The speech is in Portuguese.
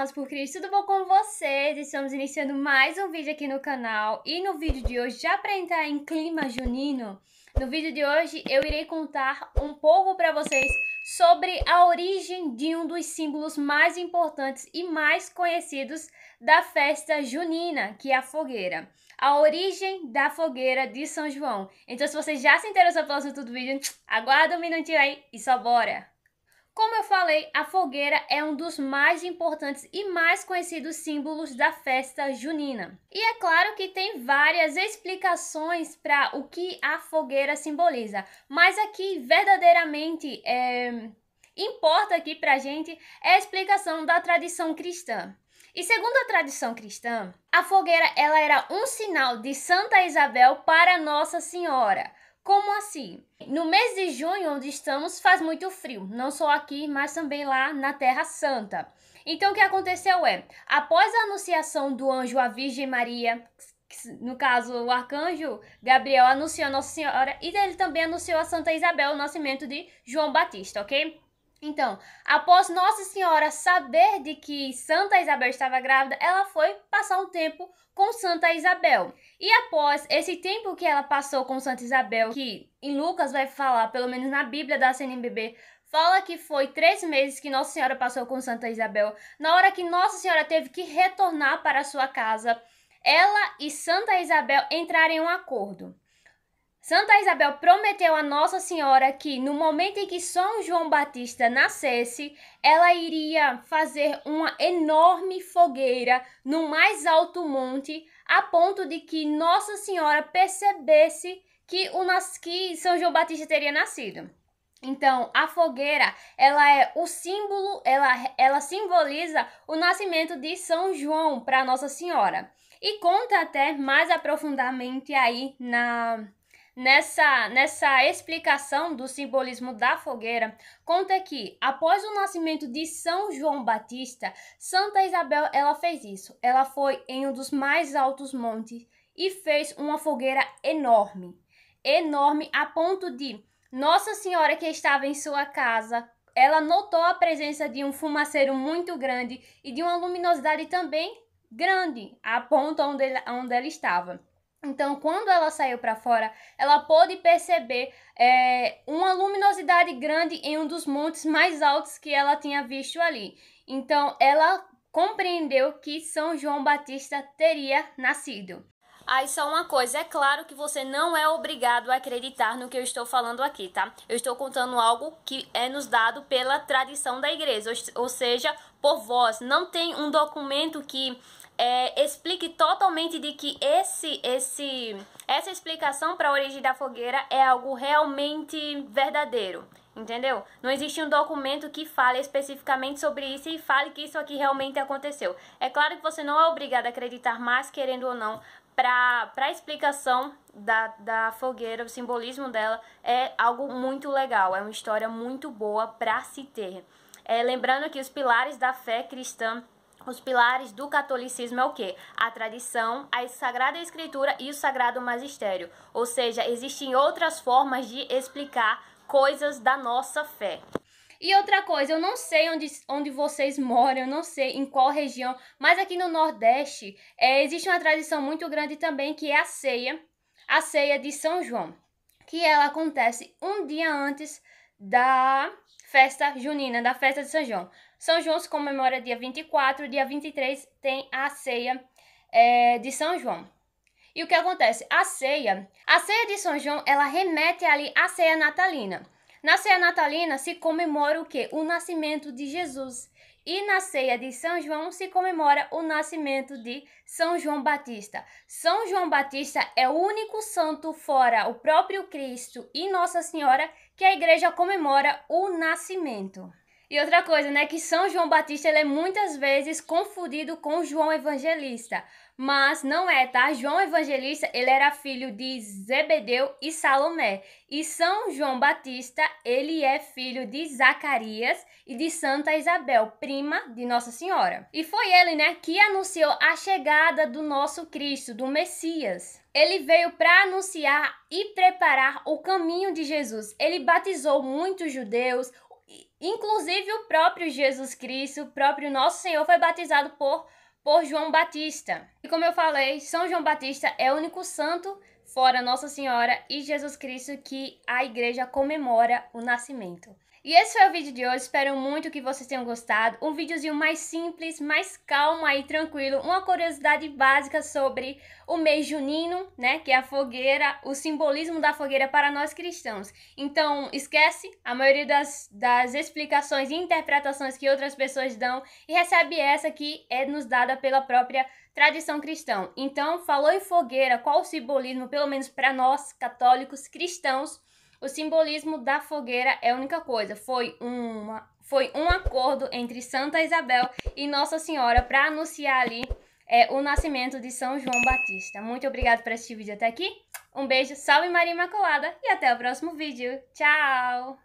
Apaixonados por Cristo, tudo bom com vocês? Estamos iniciando mais um vídeo aqui no canal e no vídeo de hoje, já para entrar em clima junino, no vídeo de hoje eu irei contar um pouco para vocês sobre a origem de um dos símbolos mais importantes e mais conhecidos da festa junina, que é a fogueira. A origem da fogueira de São João. Então se você já se interessou pelo assunto do vídeo, aguarda um minutinho aí e só bora! Como eu falei, a fogueira é um dos mais importantes e mais conhecidos símbolos da festa junina. E é claro que tem várias explicações para o que a fogueira simboliza, mas aqui verdadeiramente é, importa aqui para a gente é a explicação da tradição cristã. E segundo a tradição cristã, a fogueira ela era um sinal de Santa Isabel para Nossa Senhora. Como assim? No mês de junho, onde estamos, faz muito frio, não só aqui, mas também lá na Terra Santa. Então, o que aconteceu é, após a anunciação do anjo à Virgem Maria, no caso, o arcanjo Gabriel anunciou a Nossa Senhora e ele também anunciou a Santa Isabel o nascimento de João Batista, ok? Então, após Nossa Senhora saber de que Santa Isabel estava grávida, ela foi passar um tempo com Santa Isabel. E após esse tempo que ela passou com Santa Isabel, que em Lucas vai falar, pelo menos na Bíblia da CNBB, fala que foi três meses que Nossa Senhora passou com Santa Isabel. Na hora que Nossa Senhora teve que retornar para sua casa, ela e Santa Isabel entraram em um acordo. Santa Isabel prometeu a Nossa Senhora que, no momento em que São João Batista nascesse, ela iria fazer uma enorme fogueira no mais alto monte, a ponto de que Nossa Senhora percebesse que, o, que São João Batista teria nascido. Então, a fogueira, ela é o símbolo, ela, ela simboliza o nascimento de São João para Nossa Senhora. E conta até mais aprofundadamente aí na nessa, nessa explicação do simbolismo da fogueira, conta que após o nascimento de São João Batista, Santa Isabel ela fez isso. Ela foi em um dos mais altos montes e fez uma fogueira enorme, enorme a ponto de Nossa Senhora que estava em sua casa ela notou a presença de um fumaceiro muito grande e de uma luminosidade também grande, a ponto onde, onde ela estava. Então, quando ela saiu para fora, ela pôde perceber é, uma luminosidade grande em um dos montes mais altos que ela tinha visto ali. Então, ela compreendeu que São João Batista teria nascido. Aí só uma coisa, é claro que você não é obrigado a acreditar no que eu estou falando aqui, tá? Eu estou contando algo que é nos dado pela tradição da igreja, ou seja, por voz. Não tem um documento que é, explique totalmente de que esse, esse, essa explicação para a origem da fogueira é algo realmente verdadeiro. Entendeu? Não existe um documento que fale especificamente sobre isso e fale que isso aqui realmente aconteceu. É claro que você não é obrigado a acreditar mais, querendo ou não, para a explicação da, da fogueira, o simbolismo dela é algo muito legal, é uma história muito boa para se ter. É, lembrando que os pilares da fé cristã os pilares do catolicismo é o quê? A tradição, a sagrada escritura e o sagrado magistério. Ou seja, existem outras formas de explicar coisas da nossa fé. E outra coisa, eu não sei onde, onde vocês moram, eu não sei em qual região, mas aqui no Nordeste é, existe uma tradição muito grande também que é a ceia, a ceia de São João, que ela acontece um dia antes da festa junina, da festa de São João. São João se comemora dia 24, dia 23 tem a ceia é, de São João. E o que acontece? A ceia, a ceia de São João, ela remete ali à ceia natalina. Na ceia natalina se comemora o quê? O nascimento de Jesus. E na ceia de São João se comemora o nascimento de São João Batista. São João Batista é o único santo fora o próprio Cristo e Nossa Senhora que a igreja comemora o nascimento. E outra coisa, né, que São João Batista ele é muitas vezes confundido com João Evangelista, mas não é, tá? João Evangelista, ele era filho de Zebedeu e Salomé, e São João Batista, ele é filho de Zacarias e de Santa Isabel, prima de Nossa Senhora. E foi ele, né, que anunciou a chegada do nosso Cristo, do Messias. Ele veio para anunciar e preparar o caminho de Jesus. Ele batizou muitos judeus, inclusive o próprio Jesus Cristo, o próprio Nosso Senhor foi batizado por, por João Batista. E como eu falei, São João Batista é o único santo, fora Nossa Senhora e Jesus Cristo, que a igreja comemora o nascimento. E esse foi o vídeo de hoje, espero muito que vocês tenham gostado. Um videozinho mais simples, mais calmo e tranquilo. Uma curiosidade básica sobre o mês junino, né? Que é a fogueira, o simbolismo da fogueira para nós cristãos. Então, esquece a maioria das, das explicações e interpretações que outras pessoas dão e recebe essa que é nos dada pela própria tradição cristã. Então, falou em fogueira, qual o simbolismo, pelo menos para nós, católicos cristãos, o simbolismo da fogueira é a única coisa. Foi, uma, foi um acordo entre Santa Isabel e Nossa Senhora para anunciar ali é, o nascimento de São João Batista. Muito obrigado por assistir o vídeo até aqui. Um beijo, salve Maria Imaculada e até o próximo vídeo. Tchau!